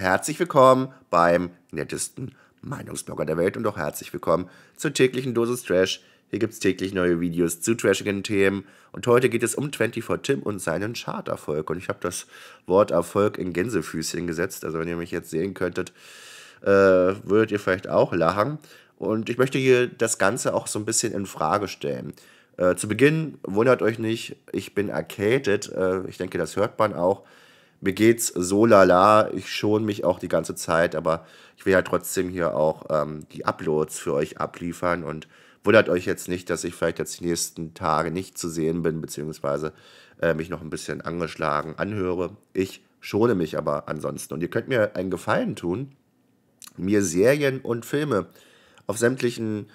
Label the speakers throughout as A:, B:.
A: Herzlich willkommen beim nettesten Meinungsblogger der Welt und auch herzlich willkommen zur täglichen Dosis Trash. Hier gibt es täglich neue Videos zu trashigen Themen und heute geht es um 24 Tim und seinen Charterfolg. Und ich habe das Wort Erfolg in Gänsefüßchen gesetzt, also wenn ihr mich jetzt sehen könntet, äh, würdet ihr vielleicht auch lachen. Und ich möchte hier das Ganze auch so ein bisschen in Frage stellen. Äh, zu Beginn wundert euch nicht, ich bin erkältet. Äh, ich denke, das hört man auch mir geht's so lala. Ich schon mich auch die ganze Zeit, aber ich will ja trotzdem hier auch ähm, die Uploads für euch abliefern und wundert euch jetzt nicht, dass ich vielleicht jetzt die nächsten Tage nicht zu sehen bin, beziehungsweise äh, mich noch ein bisschen angeschlagen anhöre. Ich schone mich aber ansonsten. Und ihr könnt mir einen Gefallen tun, mir Serien und Filme auf sämtlichen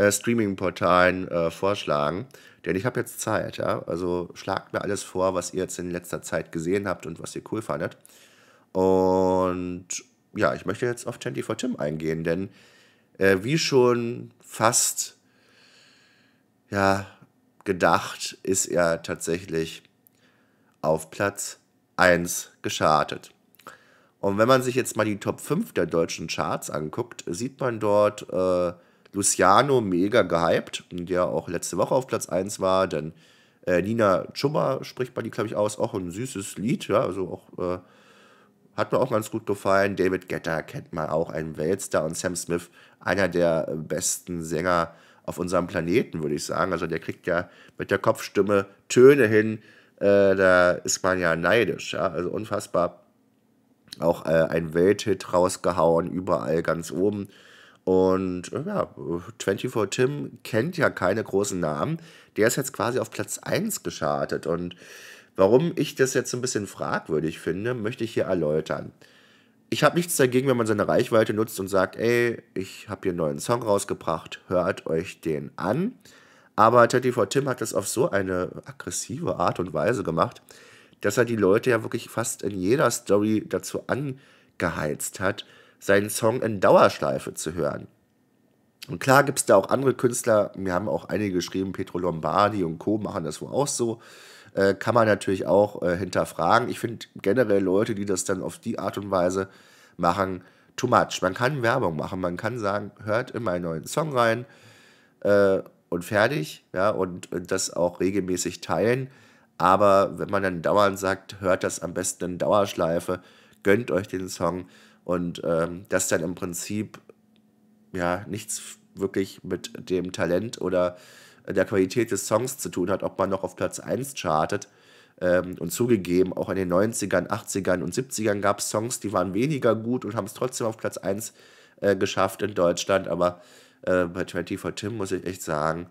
A: äh, Streaming-Portalen äh, vorschlagen. Denn ich habe jetzt Zeit, ja. Also schlagt mir alles vor, was ihr jetzt in letzter Zeit gesehen habt und was ihr cool fandet. Und ja, ich möchte jetzt auf 24 Tim eingehen, denn äh, wie schon fast ja, gedacht, ist er tatsächlich auf Platz 1 geschartet. Und wenn man sich jetzt mal die Top 5 der deutschen Charts anguckt, sieht man dort äh, Luciano mega gehypt, der auch letzte Woche auf Platz 1 war. Dann äh, Nina Chumba spricht bei die, glaube ich, aus. Auch ein süßes Lied, ja, also auch äh, hat mir auch ganz gut gefallen. David Guetta kennt man auch, ein Weltstar. Und Sam Smith, einer der besten Sänger auf unserem Planeten, würde ich sagen. Also der kriegt ja mit der Kopfstimme Töne hin. Äh, da ist man ja neidisch, ja, also unfassbar. Auch äh, ein Welthit rausgehauen, überall ganz oben. Und äh, ja, 24 Tim kennt ja keine großen Namen. Der ist jetzt quasi auf Platz 1 geschartet. Und warum ich das jetzt so ein bisschen fragwürdig finde, möchte ich hier erläutern. Ich habe nichts dagegen, wenn man seine Reichweite nutzt und sagt, ey, ich habe hier einen neuen Song rausgebracht, hört euch den an. Aber 24 Tim hat das auf so eine aggressive Art und Weise gemacht, dass er die Leute ja wirklich fast in jeder Story dazu angeheizt hat, seinen Song in Dauerschleife zu hören. Und klar gibt es da auch andere Künstler, mir haben auch einige geschrieben, Petro Lombardi und Co. machen das wohl auch so. Äh, kann man natürlich auch äh, hinterfragen. Ich finde generell Leute, die das dann auf die Art und Weise machen, too much. Man kann Werbung machen, man kann sagen, hört in meinen neuen Song rein äh, und fertig, ja, und, und, das auch regelmäßig teilen. Aber wenn man dann dauernd sagt, hört das am besten in Dauerschleife, gönnt euch den Song, und ähm, das dann im Prinzip ja nichts wirklich mit dem Talent oder der Qualität des Songs zu tun hat, ob man noch auf Platz 1 chartet. Ähm, und zugegeben, auch in den 90ern, 80ern und 70ern gab es Songs, die waren weniger gut und haben es trotzdem auf Platz 1 äh, geschafft in Deutschland. Aber äh, bei 24 Tim muss ich echt sagen,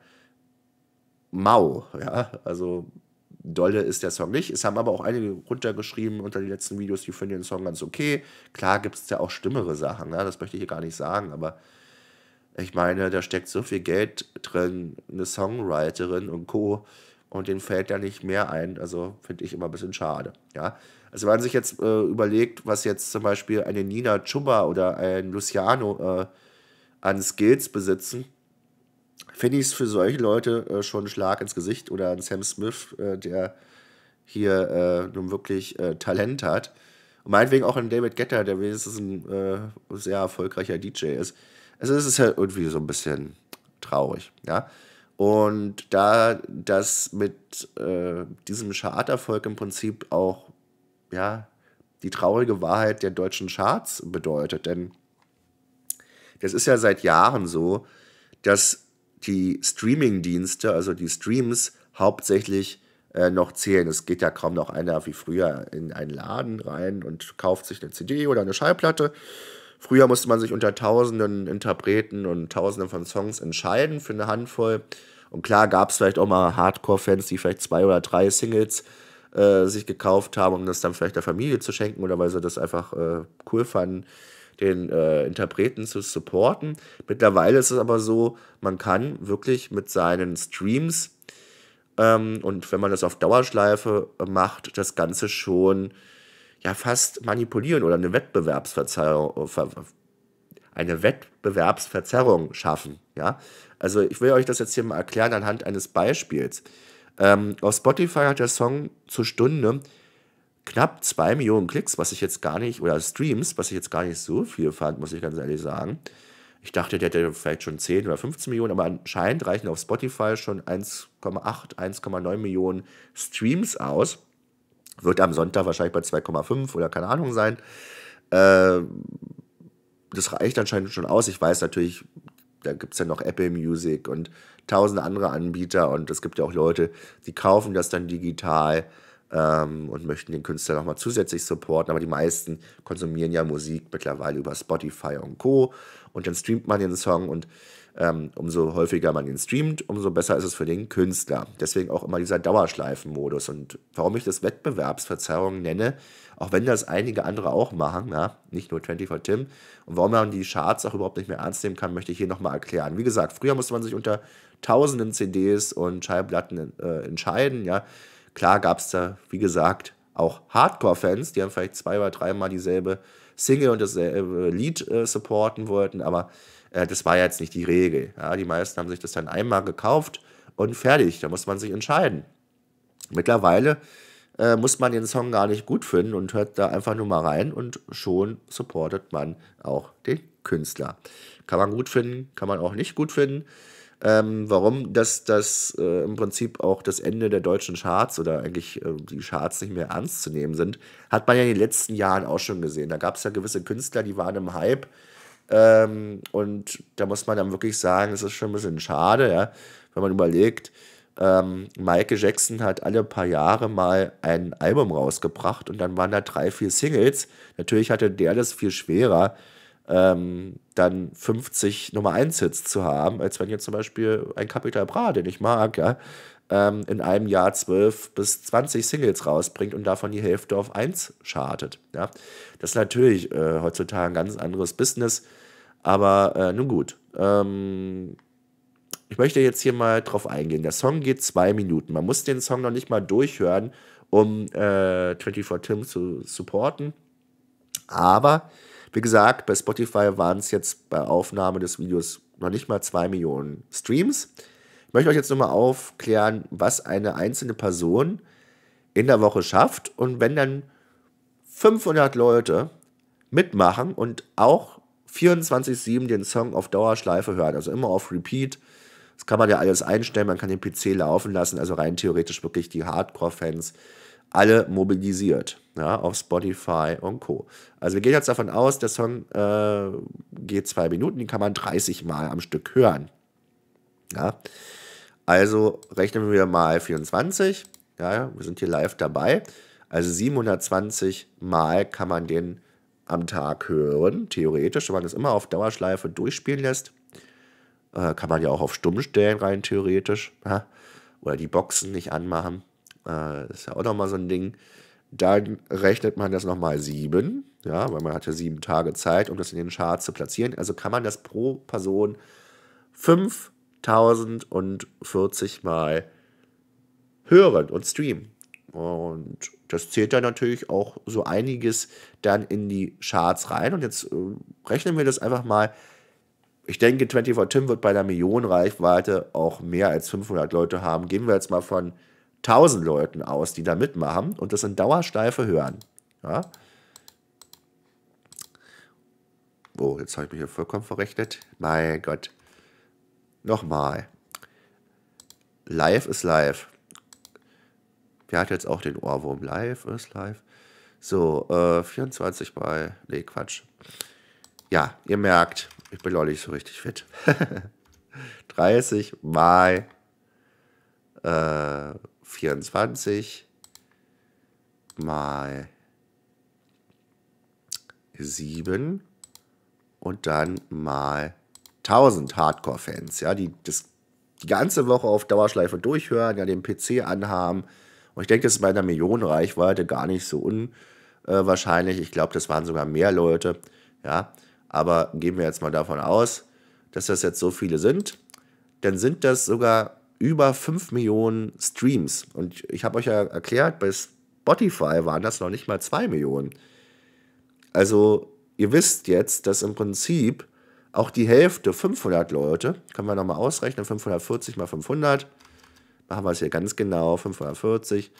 A: mau. Ja? Also dolle ist der Song nicht. Es haben aber auch einige runtergeschrieben unter den letzten Videos, die finden den Song ganz okay. Klar gibt es ja auch schlimmere Sachen, ne? das möchte ich hier gar nicht sagen, aber ich meine, da steckt so viel Geld drin, eine Songwriterin und Co. Und den fällt ja nicht mehr ein, also finde ich immer ein bisschen schade. Ja? Also wenn man sich jetzt äh, überlegt, was jetzt zum Beispiel eine Nina Chuba oder ein Luciano äh, an Skills besitzen, finde ich es für solche Leute äh, schon ein Schlag ins Gesicht oder ein Sam Smith, äh, der hier äh, nun wirklich äh, Talent hat. Und meinetwegen auch an David Getter, der wenigstens ein äh, sehr erfolgreicher DJ ist. Also es ist halt irgendwie so ein bisschen traurig, ja. Und da das mit äh, diesem Charterfolg im Prinzip auch, ja, die traurige Wahrheit der deutschen Charts bedeutet, denn das ist ja seit Jahren so, dass die Streaming-Dienste, also die Streams, hauptsächlich äh, noch zählen. Es geht ja kaum noch einer wie früher in einen Laden rein und kauft sich eine CD oder eine Schallplatte. Früher musste man sich unter tausenden Interpreten und tausenden von Songs entscheiden für eine Handvoll. Und klar gab es vielleicht auch mal Hardcore-Fans, die vielleicht zwei oder drei Singles äh, sich gekauft haben, um das dann vielleicht der Familie zu schenken oder weil sie das einfach äh, cool fanden den äh, Interpreten zu supporten. Mittlerweile ist es aber so, man kann wirklich mit seinen Streams ähm, und wenn man das auf Dauerschleife macht, das Ganze schon ja fast manipulieren oder eine Wettbewerbsverzerrung, äh, eine Wettbewerbsverzerrung schaffen. Ja? Also ich will euch das jetzt hier mal erklären anhand eines Beispiels. Ähm, auf Spotify hat der Song zur Stunde knapp zwei Millionen Klicks, was ich jetzt gar nicht, oder Streams, was ich jetzt gar nicht so viel fand, muss ich ganz ehrlich sagen. Ich dachte, der hätte vielleicht schon 10 oder 15 Millionen, aber anscheinend reichen auf Spotify schon 1,8, 1,9 Millionen Streams aus. Wird am Sonntag wahrscheinlich bei 2,5 oder keine Ahnung sein. Äh, das reicht anscheinend schon aus. Ich weiß natürlich, da gibt es ja noch Apple Music und tausende andere Anbieter und es gibt ja auch Leute, die kaufen das dann digital ähm, und möchten den Künstler nochmal zusätzlich supporten. Aber die meisten konsumieren ja Musik mittlerweile über Spotify und Co. Und dann streamt man den Song und ähm, umso häufiger man ihn streamt, umso besser ist es für den Künstler. Deswegen auch immer dieser Dauerschleifenmodus. Und warum ich das Wettbewerbsverzerrung nenne, auch wenn das einige andere auch machen, ja, nicht nur 24 Tim, und warum man die Charts auch überhaupt nicht mehr ernst nehmen kann, möchte ich hier nochmal erklären. Wie gesagt, früher musste man sich unter tausenden CDs und Schallplatten äh, entscheiden, ja. Klar gab es da, wie gesagt, auch Hardcore-Fans, die haben vielleicht zwei oder dreimal dieselbe Single und dasselbe Lied äh, supporten wollten, aber äh, das war jetzt nicht die Regel. Ja, die meisten haben sich das dann einmal gekauft und fertig. Da muss man sich entscheiden. Mittlerweile äh, muss man den Song gar nicht gut finden und hört da einfach nur mal rein und schon supportet man auch den Künstler. Kann man gut finden, kann man auch nicht gut finden. Ähm, warum das, das äh, im Prinzip auch das Ende der deutschen Charts oder eigentlich äh, die Charts nicht mehr ernst zu nehmen sind, hat man ja in den letzten Jahren auch schon gesehen. Da gab es ja gewisse Künstler, die waren im Hype. Ähm, und da muss man dann wirklich sagen, es ist schon ein bisschen schade, ja, wenn man überlegt, ähm, Michael Jackson hat alle paar Jahre mal ein Album rausgebracht und dann waren da drei, vier Singles. Natürlich hatte der das viel schwerer ähm, dann 50 Nummer 1 Hits zu haben, als wenn jetzt zum Beispiel ein Capital Bra, den ich mag, ja, ähm, in einem Jahr 12 bis 20 Singles rausbringt und davon die Hälfte auf 1 chartet. Ja. Das ist natürlich äh, heutzutage ein ganz anderes Business, aber äh, nun gut. Ähm, ich möchte jetzt hier mal drauf eingehen. Der Song geht zwei Minuten. Man muss den Song noch nicht mal durchhören, um äh, 24 Tim zu supporten. Aber wie gesagt, bei Spotify waren es jetzt bei Aufnahme des Videos noch nicht mal 2 Millionen Streams. Ich möchte euch jetzt nochmal aufklären, was eine einzelne Person in der Woche schafft. Und wenn dann 500 Leute mitmachen und auch 24-7 den Song auf Dauerschleife hören, also immer auf Repeat, das kann man ja alles einstellen, man kann den PC laufen lassen, also rein theoretisch wirklich die Hardcore-Fans alle mobilisiert. Ja, auf Spotify und Co. Also wir gehen jetzt davon aus, der Song äh, geht zwei Minuten, den kann man 30 Mal am Stück hören. Ja. Also rechnen wir mal 24. Ja, wir sind hier live dabei. Also 720 Mal kann man den am Tag hören, theoretisch, wenn man das immer auf Dauerschleife durchspielen lässt. Äh, kann man ja auch auf Stumm stellen, rein theoretisch. Ja? Oder die Boxen nicht anmachen. Äh, ist ja auch nochmal so ein Ding. Dann rechnet man das nochmal sieben, ja, weil man hat ja sieben Tage Zeit, um das in den Charts zu platzieren. Also kann man das pro Person 5040 Mal hören und streamen. Und das zählt dann natürlich auch so einiges dann in die Charts rein. Und jetzt äh, rechnen wir das einfach mal. Ich denke, 24 Tim wird bei der Millionenreichweite auch mehr als 500 Leute haben. Gehen wir jetzt mal von tausend Leuten aus, die da mitmachen und das in Dauersteife hören. Ja. Oh, jetzt habe ich mich hier vollkommen verrechnet. Mein Gott. Nochmal. Live ist live. Wer hat jetzt auch den Ohrwurm? Live ist live. So, äh, 24 bei. Nee, Quatsch. Ja, ihr merkt, ich bin noch nicht so richtig fit. 30 mal äh, 24 mal 7 und dann mal 1000 Hardcore-Fans, ja, die das die ganze Woche auf Dauerschleife durchhören, ja, den PC anhaben. Und ich denke, das ist bei einer Millionenreichweite gar nicht so unwahrscheinlich. Ich glaube, das waren sogar mehr Leute, ja. Aber gehen wir jetzt mal davon aus, dass das jetzt so viele sind, dann sind das sogar über 5 Millionen Streams. Und ich habe euch ja erklärt, bei Spotify waren das noch nicht mal 2 Millionen. Also ihr wisst jetzt, dass im Prinzip auch die Hälfte, 500 Leute, können wir nochmal ausrechnen, 540 mal 500, machen wir es hier ganz genau, 540,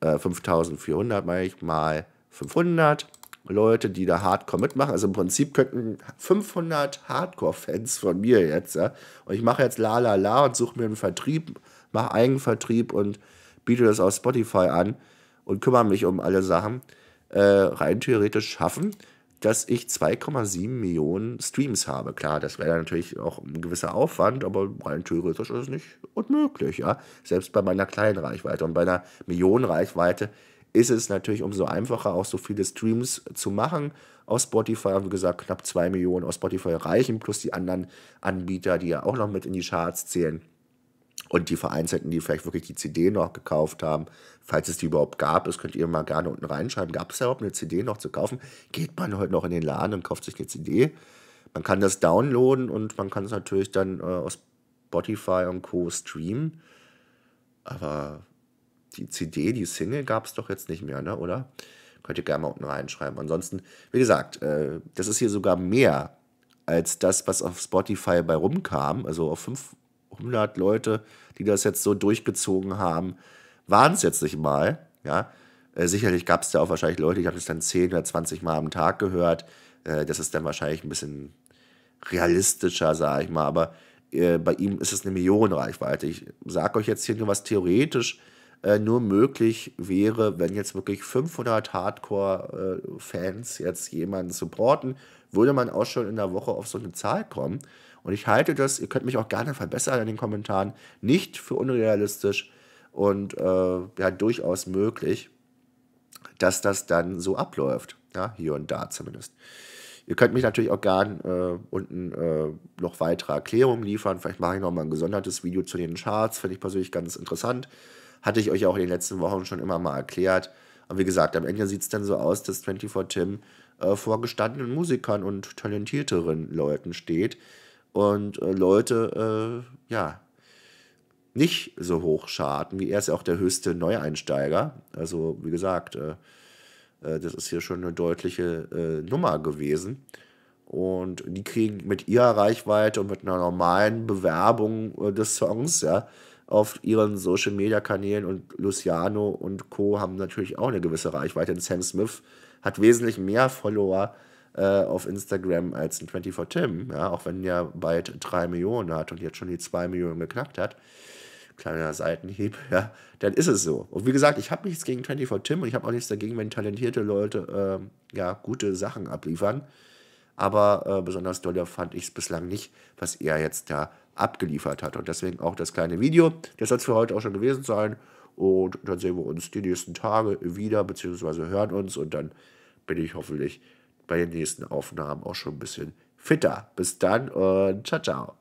A: äh, 5400 mal mal 500, Leute, die da Hardcore mitmachen. Also im Prinzip könnten 500 Hardcore-Fans von mir jetzt, ja, und ich mache jetzt la la la und suche mir einen Vertrieb, mache Eigenvertrieb und biete das auf Spotify an und kümmere mich um alle Sachen, äh, rein theoretisch schaffen, dass ich 2,7 Millionen Streams habe. Klar, das wäre natürlich auch ein gewisser Aufwand, aber rein theoretisch ist es nicht unmöglich, ja. Selbst bei meiner kleinen Reichweite und bei einer Millionenreichweite Reichweite ist es natürlich umso einfacher, auch so viele Streams zu machen aus Spotify. Wie gesagt, knapp 2 Millionen aus Spotify reichen, plus die anderen Anbieter, die ja auch noch mit in die Charts zählen. Und die Vereinzelten, die vielleicht wirklich die CD noch gekauft haben, falls es die überhaupt gab, das könnt ihr mal gerne unten reinschreiben. Gab es überhaupt eine CD noch zu kaufen? Geht man heute noch in den Laden und kauft sich eine CD? Man kann das downloaden und man kann es natürlich dann äh, aus Spotify und Co. streamen. Aber die CD, die Single gab es doch jetzt nicht mehr, ne? oder? Könnt ihr gerne mal unten reinschreiben. Ansonsten, wie gesagt, äh, das ist hier sogar mehr als das, was auf Spotify bei rumkam. Also auf 500 Leute, die das jetzt so durchgezogen haben, waren es jetzt nicht mal. Ja? Äh, sicherlich gab es da auch wahrscheinlich Leute, die haben das dann 10 oder 20 Mal am Tag gehört. Äh, das ist dann wahrscheinlich ein bisschen realistischer, sage ich mal. Aber äh, bei ihm ist es eine Millionenreichweite. Ich sage euch jetzt hier nur, was theoretisch äh, nur möglich wäre, wenn jetzt wirklich 500 Hardcore-Fans äh, jetzt jemanden supporten, würde man auch schon in der Woche auf so eine Zahl kommen. Und ich halte das, ihr könnt mich auch gerne verbessern in den Kommentaren, nicht für unrealistisch und äh, ja, durchaus möglich, dass das dann so abläuft. Ja, hier und da zumindest. Ihr könnt mich natürlich auch gerne äh, unten äh, noch weitere Erklärungen liefern. Vielleicht mache ich nochmal ein gesondertes Video zu den Charts. Finde ich persönlich ganz interessant. Hatte ich euch auch in den letzten Wochen schon immer mal erklärt. Und wie gesagt, am Ende sieht es dann so aus, dass 24 Tim äh, vor gestandenen Musikern und talentierteren Leuten steht und äh, Leute, äh, ja, nicht so hoch scharten, wie er ist ja auch der höchste Neueinsteiger. Also, wie gesagt, äh, äh, das ist hier schon eine deutliche äh, Nummer gewesen. Und die kriegen mit ihrer Reichweite und mit einer normalen Bewerbung des Songs, ja, auf ihren Social Media Kanälen und Luciano und Co. haben natürlich auch eine gewisse Reichweite. Und Sam Smith hat wesentlich mehr Follower äh, auf Instagram als ein 24 Tim, ja, auch wenn er bald 3 Millionen hat und jetzt schon die 2 Millionen geknackt hat. Kleiner Seitenhieb, ja, dann ist es so. Und wie gesagt, ich habe nichts gegen 24 Tim und ich habe auch nichts dagegen, wenn talentierte Leute äh, ja, gute Sachen abliefern. Aber äh, besonders doll fand ich es bislang nicht, was er jetzt da abgeliefert hat. Und deswegen auch das kleine Video. Das soll es für heute auch schon gewesen sein. Und dann sehen wir uns die nächsten Tage wieder, beziehungsweise hören uns. Und dann bin ich hoffentlich bei den nächsten Aufnahmen auch schon ein bisschen fitter. Bis dann und ciao, ciao.